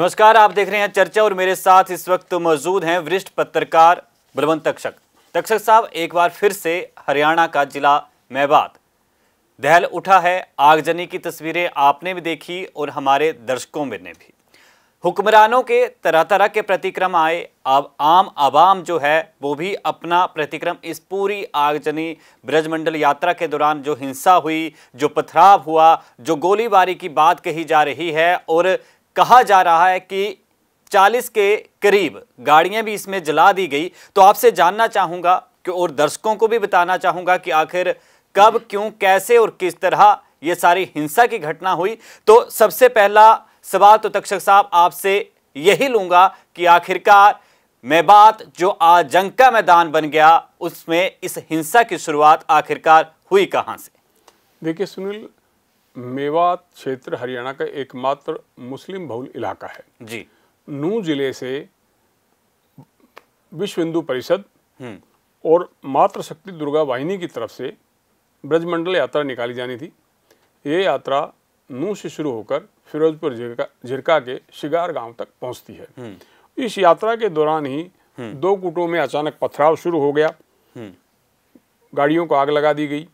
नमस्कार आप देख रहे हैं चर्चा और मेरे साथ इस वक्त मौजूद हैं वरिष्ठ पत्रकार बलवंत तक्षक तक्षक साहब एक बार फिर से हरियाणा का जिला मैबाद दहल उठा है आगजनी की तस्वीरें आपने भी देखी और हमारे दर्शकों में ने भी हुक्मरानों के तरह तरह के प्रतिक्रम आए अब आम आवाम जो है वो भी अपना प्रतिक्रम इस पूरी आगजनी ब्रजमंडल यात्रा के दौरान जो हिंसा हुई जो पथराव हुआ जो गोलीबारी की बात कही जा रही है और कहा जा रहा है कि 40 के करीब गाड़ियां भी इसमें जला दी गई तो आपसे जानना चाहूँगा कि और दर्शकों को भी बताना चाहूँगा कि आखिर कब क्यों कैसे और किस तरह ये सारी हिंसा की घटना हुई तो सबसे पहला सवाल तो तक्षक साहब आपसे यही लूँगा कि आखिरकार मैं बात जो आजंका का मैदान बन गया उसमें इस हिंसा की शुरुआत आखिरकार हुई कहाँ से देखिए सुनील मेवात क्षेत्र हरियाणा का एकमात्र मुस्लिम बहुल इलाका है जी नू जिले से विश्व हिंदू परिषद हम्म। और मातृशक्ति दुर्गा वाहिनी की तरफ से ब्रजमंडल यात्रा निकाली जानी थी ये यात्रा नू से शुरू होकर फिरोजपुर झिरका झिरका के शिगार गांव तक पहुंचती है हम्म। इस यात्रा के दौरान ही हम्म। दो गुटों में अचानक पथराव शुरू हो गया गाड़ियों को आग लगा दी गई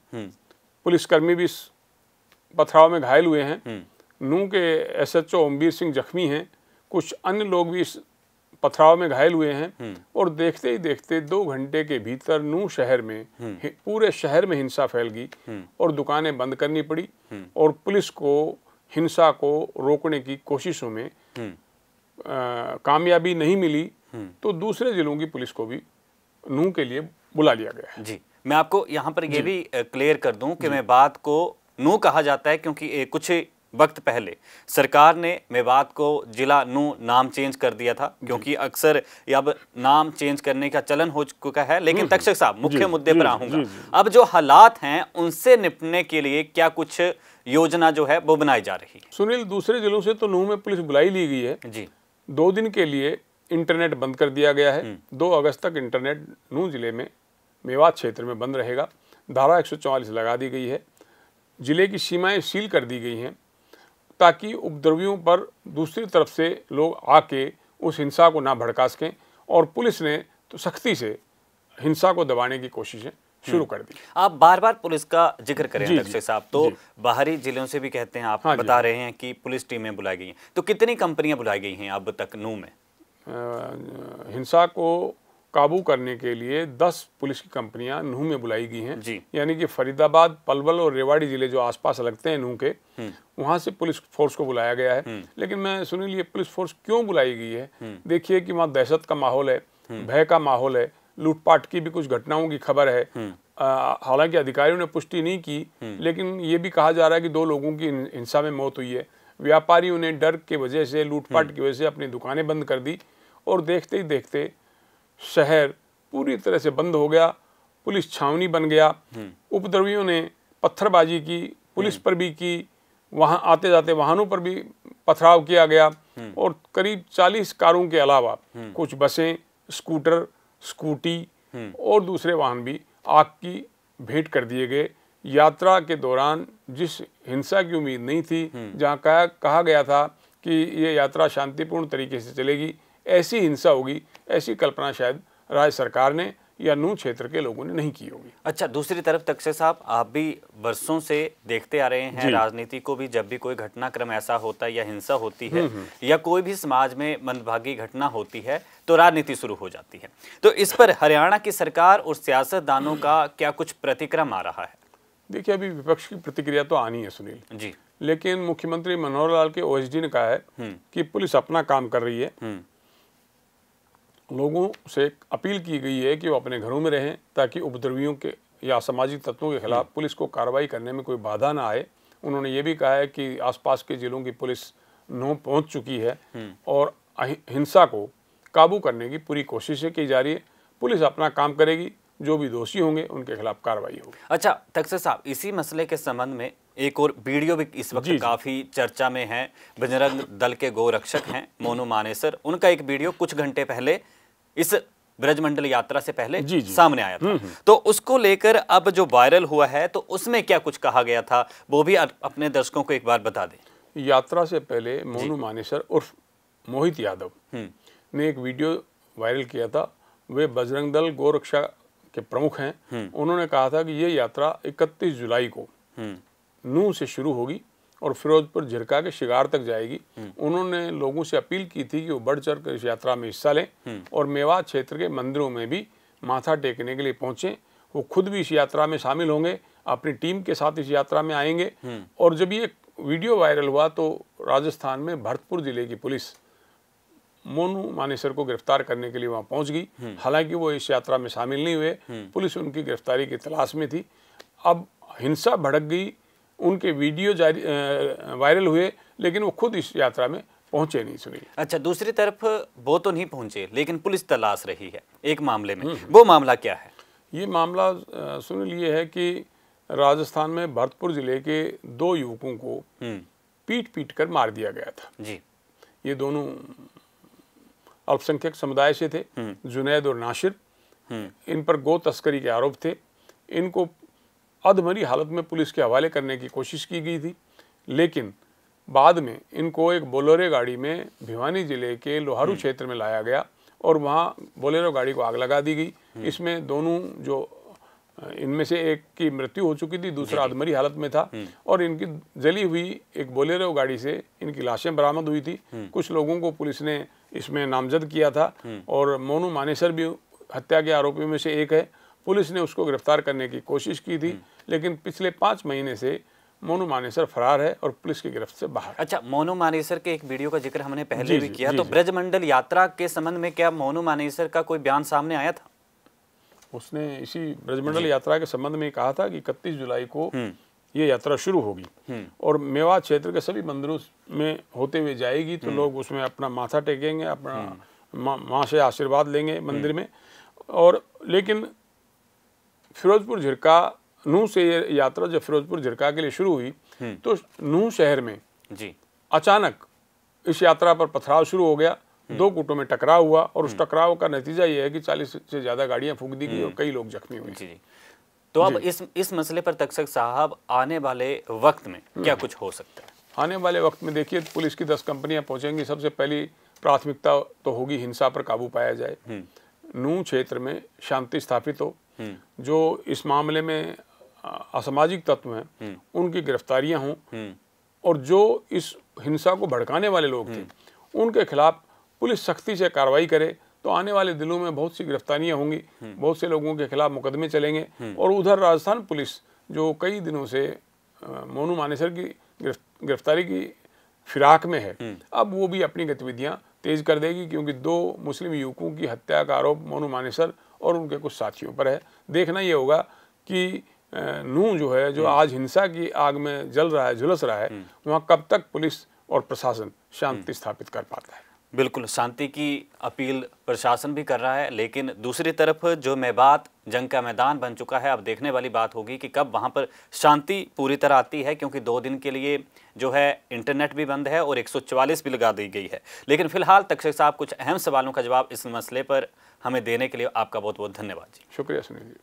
पुलिसकर्मी भी पथराव में घायल हुए हैं हम्म। नू के एसएचओ ओमबीर सिंह जख्मी हैं कुछ अन्य लोग भी इस पथराव में घायल हुए हैं हम्म। और देखते ही देखते दो घंटे के भीतर नू शहर में हम्म। पूरे शहर में हिंसा फैल गई और दुकानें बंद करनी पड़ी और पुलिस को हिंसा को रोकने की कोशिशों में कामयाबी नहीं मिली तो दूसरे जिलों की पुलिस को भी नू के लिए बुला लिया गया है जी मैं आपको यहाँ पर ये भी क्लियर कर दूं कि मैं बात को नू कहा जाता है क्योंकि कुछ वक्त पहले सरकार ने मेवात को जिला नू नाम चेंज कर दिया था क्योंकि अक्सर अब नाम चेंज करने का चलन हो चुका है लेकिन हम्म, हम्म। तक्षक साहब मुख्य मुद्दे पर आऊंगा अब जो हालात हैं उनसे निपटने के लिए क्या कुछ योजना जो है वो बनाई जा रही है सुनील दूसरे जिलों से तो नू में पुलिस बुलाई ली गई है जी दो दिन के लिए इंटरनेट बंद कर दिया गया है हम्म। दो अगस्त तक इंटरनेट नू जिले में मेवात क्षेत्र में बंद रहेगा धारा एक लगा दी गई है ज़िले की सीमाएं सील कर दी गई हैं ताकि उपद्रवियों पर दूसरी तरफ से लोग आके उस हिंसा को ना भड़का सकें और पुलिस ने तो सख्ती से हिंसा को दबाने की कोशिशें शुरू हम्म। कर दी आप बार बार पुलिस का जिक्र करें अध्यक्ष साहब तो बाहरी जिलों से भी कहते हैं आप हाँ बता हाँ। रहे हैं कि पुलिस टीमें बुलाई गई हैं तो कितनी कंपनियां बुलाई गई हैं अब तक नू में आ, हिंसा को काबू करने के लिए 10 पुलिस की कंपनियां नूह में बुलाई गई हैं यानी कि फरीदाबाद पलवल और रेवाड़ी जिले जो आसपास लगते हैं नूह के हम्म। वहां से पुलिस फोर्स को बुलाया गया है हम्म। लेकिन मैं सुनील ये पुलिस फोर्स क्यों बुलाई गई है हम्म। देखिए कि वहाँ दहशत का माहौल है भय का माहौल है लूटपाट की भी कुछ घटनाओं की खबर है हालांकि अधिकारियों ने पुष्टि नहीं की लेकिन ये भी कहा जा रहा है कि दो लोगों की हिंसा में मौत हुई है व्यापारियों ने डर की वजह से लूटपाट की वजह से अपनी दुकानें बंद कर दी और देखते ही देखते शहर पूरी तरह से बंद हो गया पुलिस छावनी बन गया हम्म। उपद्रवियों ने पत्थरबाजी की पुलिस हम्म। पर भी की वहाँ आते जाते वाहनों पर भी पथराव किया गया हम्म। और करीब 40 कारों के अलावा कुछ बसें स्कूटर स्कूटी और दूसरे वाहन भी आग की भेंट कर दिए गए यात्रा के दौरान जिस हिंसा की उम्मीद नहीं थी जहाँ कहा, कहा गया था कि ये यात्रा शांतिपूर्ण तरीके से चलेगी ऐसी हिंसा होगी ऐसी कल्पना शायद राज्य सरकार ने या नू क्षेत्र के लोगों ने नहीं की होगी अच्छा दूसरी तरफ तक्षे साहब आप भी वर्षों से देखते आ रहे हैं राजनीति को भी जब भी कोई घटनाक्रम ऐसा होता है या हिंसा होती है हम्म, हम्म। या कोई भी समाज में मंदभागी घटना होती है तो राजनीति शुरू हो जाती है तो इस पर हरियाणा की सरकार और सियासतदानों का क्या कुछ प्रतिक्रम आ रहा है देखिए अभी विपक्ष की प्रतिक्रिया तो आनी है सुनील जी लेकिन मुख्यमंत्री मनोहर लाल के ओ ने कहा है हम्म। कि पुलिस अपना काम कर रही है लोगों से अपील की गई है कि वो अपने घरों में रहें ताकि उपद्रवियों के या सामाजिक तत्वों के खिलाफ पुलिस को कार्रवाई करने में कोई बाधा ना आए उन्होंने ये भी कहा है कि आसपास के ज़िलों की पुलिस नोह पहुंच चुकी है हम्म। और हिंसा को काबू करने की पूरी कोशिशें की जा रही है पुलिस अपना काम करेगी जो भी दोषी होंगे उनके खिलाफ कार्रवाई होगी अच्छा तख्सर साहब इसी मसले के संबंध में एक और वीडियो भी इस वक्त काफ़ी चर्चा में है बजरंग दल के गोरक्षक हैं मोनू मानेसर उनका एक वीडियो कुछ घंटे पहले इस ब्रजमंडल यात्रा से पहले जी जी। सामने आया था हम्म, हम्म। तो उसको लेकर अब जो वायरल हुआ है तो उसमें क्या कुछ कहा गया था वो भी अपने दर्शकों को एक बार बता दें यात्रा से पहले मोनू मानेसर उर्फ मोहित यादव हम्म। ने एक वीडियो वायरल किया था वे बजरंग दल गोरक्षा के प्रमुख हैं उन्होंने कहा था कि ये यात्रा 31 जुलाई को नू से शुरू होगी और फिरोजपुर झिरका के शिगार तक जाएगी हम्म। उन्होंने लोगों से अपील की थी कि वो बढ़ चढ़ कर इस यात्रा में हिस्सा लें हम्म। और मेवात क्षेत्र के मंदिरों में भी माथा टेकने के लिए पहुंचे वो खुद भी इस यात्रा में शामिल होंगे अपनी टीम के साथ इस यात्रा में आएंगे हम्म। और जब ये वीडियो वायरल हुआ तो राजस्थान में भरतपुर जिले की पुलिस मोनू मानेसर को गिरफ्तार करने के लिए वहां पहुंच गई हालांकि वो इस यात्रा में शामिल नहीं हुए पुलिस उनकी गिरफ्तारी की तलाश में थी अब हिंसा भड़क गई उनके वीडियो जारी वायरल हुए लेकिन वो खुद इस यात्रा में पहुंचे नहीं सुनील अच्छा दूसरी तरफ वो तो नहीं पहुंचे लेकिन पुलिस तलाश रही है एक मामले में हम्म। वो मामला क्या है ये मामला सुनील ये है कि राजस्थान में भरतपुर जिले के दो युवकों को हम्म। पीट पीट कर मार दिया गया था जी ये दोनों अल्पसंख्यक समुदाय से थे हम्म। जुनेद और नासिर इन पर गो तस्करी के आरोप थे इनको अधमरी हालत में पुलिस के हवाले करने की कोशिश की गई थी लेकिन बाद में इनको एक बोलेरो गाड़ी में भिवानी जिले के लोहारू हम्म। क्षेत्र में लाया गया और वहाँ बोलेरो गाड़ी को आग लगा दी गई हम्म। इसमें दोनों जो इनमें से एक की मृत्यु हो चुकी थी दूसरा अधमरी हालत में था हम्म। और इनकी जली हुई एक बोलेरो गाड़ी से इनकी लाशें बरामद हुई थी कुछ लोगों को पुलिस ने इसमें नामजद किया था और मोनू मानेसर भी हत्या के आरोपियों में से एक है पुलिस ने उसको गिरफ्तार करने की कोशिश की थी हम्म। लेकिन पिछले पाँच महीने से मोनू मानेसर फरार है और पुलिस की गिरफ्त से बाहर अच्छा मोनू मानेसर के एक वीडियो का जिक्र हमने पहले भी किया तो ब्रजमंडल यात्रा के संबंध में क्या मोनू मानेसर का कोई बयान सामने आया था उसने इसी ब्रजमंडल यात्रा के संबंध में कहा था कि इकतीस जुलाई को हम्म। ये यात्रा शुरू होगी हम्म। और मेवा क्षेत्र के सभी मंदिरों में होते हुए जाएगी तो लोग उसमें अपना माथा टेकेंगे अपना माँ से आशीर्वाद लेंगे मंदिर में और लेकिन फिरोजपुर झिरका नूह से ये यात्रा जब फिरोजपुर झिरका के लिए शुरू हुई हम्म। तो नू शहर में जी अचानक इस यात्रा पर पथराव शुरू हो गया हम्म। दो गुटों में टकराव हुआ और उस हम्म। टकराव का नतीजा यह है कि 40 से ज्यादा गाड़ियां फूक दी गई और कई लोग जख्मी हुए जी, जी। तो अब इस इस मसले पर तक्षक साहब आने वाले वक्त में क्या कुछ हो सकता है आने वाले वक्त में देखिए पुलिस की दस कंपनियां पहुंचेंगी सबसे पहली प्राथमिकता तो होगी हिंसा पर काबू पाया जाए नू क्षेत्र में शांति स्थापित हो जो इस मामले में असामाजिक तत्व हैं हम्म। उनकी गिरफ्तारियां हों हम्म। और जो इस हिंसा को भड़काने वाले लोग थे हम्म। उनके खिलाफ पुलिस सख्ती से कार्रवाई करे तो आने वाले दिनों में बहुत सी गिरफ्तारियां होंगी बहुत से लोगों के खिलाफ मुकदमे चलेंगे और उधर राजस्थान पुलिस जो कई दिनों से मोनू मानेसर की गिरफ्तारी की फिराक में है अब वो भी अपनी गतिविधियां तेज कर देगी क्योंकि दो मुस्लिम युवकों की हत्या का आरोप मोनू मानेसर और उनके कुछ साथियों पर है देखना ये होगा कि नू जो है जो आज हिंसा की आग में जल रहा है झुलस रहा है हम्म। वहाँ कब तक पुलिस और प्रशासन शांति हम्म। स्थापित कर पाता है बिल्कुल शांति की अपील प्रशासन भी कर रहा है लेकिन दूसरी तरफ जो मैबात जंग का मैदान बन चुका है अब देखने वाली बात होगी कि कब वहाँ पर शांति पूरी तरह आती है क्योंकि दो दिन के लिए जो है इंटरनेट भी बंद है और 144 भी लगा दी गई है लेकिन फिलहाल तक्षक साहब कुछ अहम सवालों का जवाब इस मसले पर हमें देने के लिए आपका बहुत बहुत धन्यवाद जी शुक्रिया सुनील जी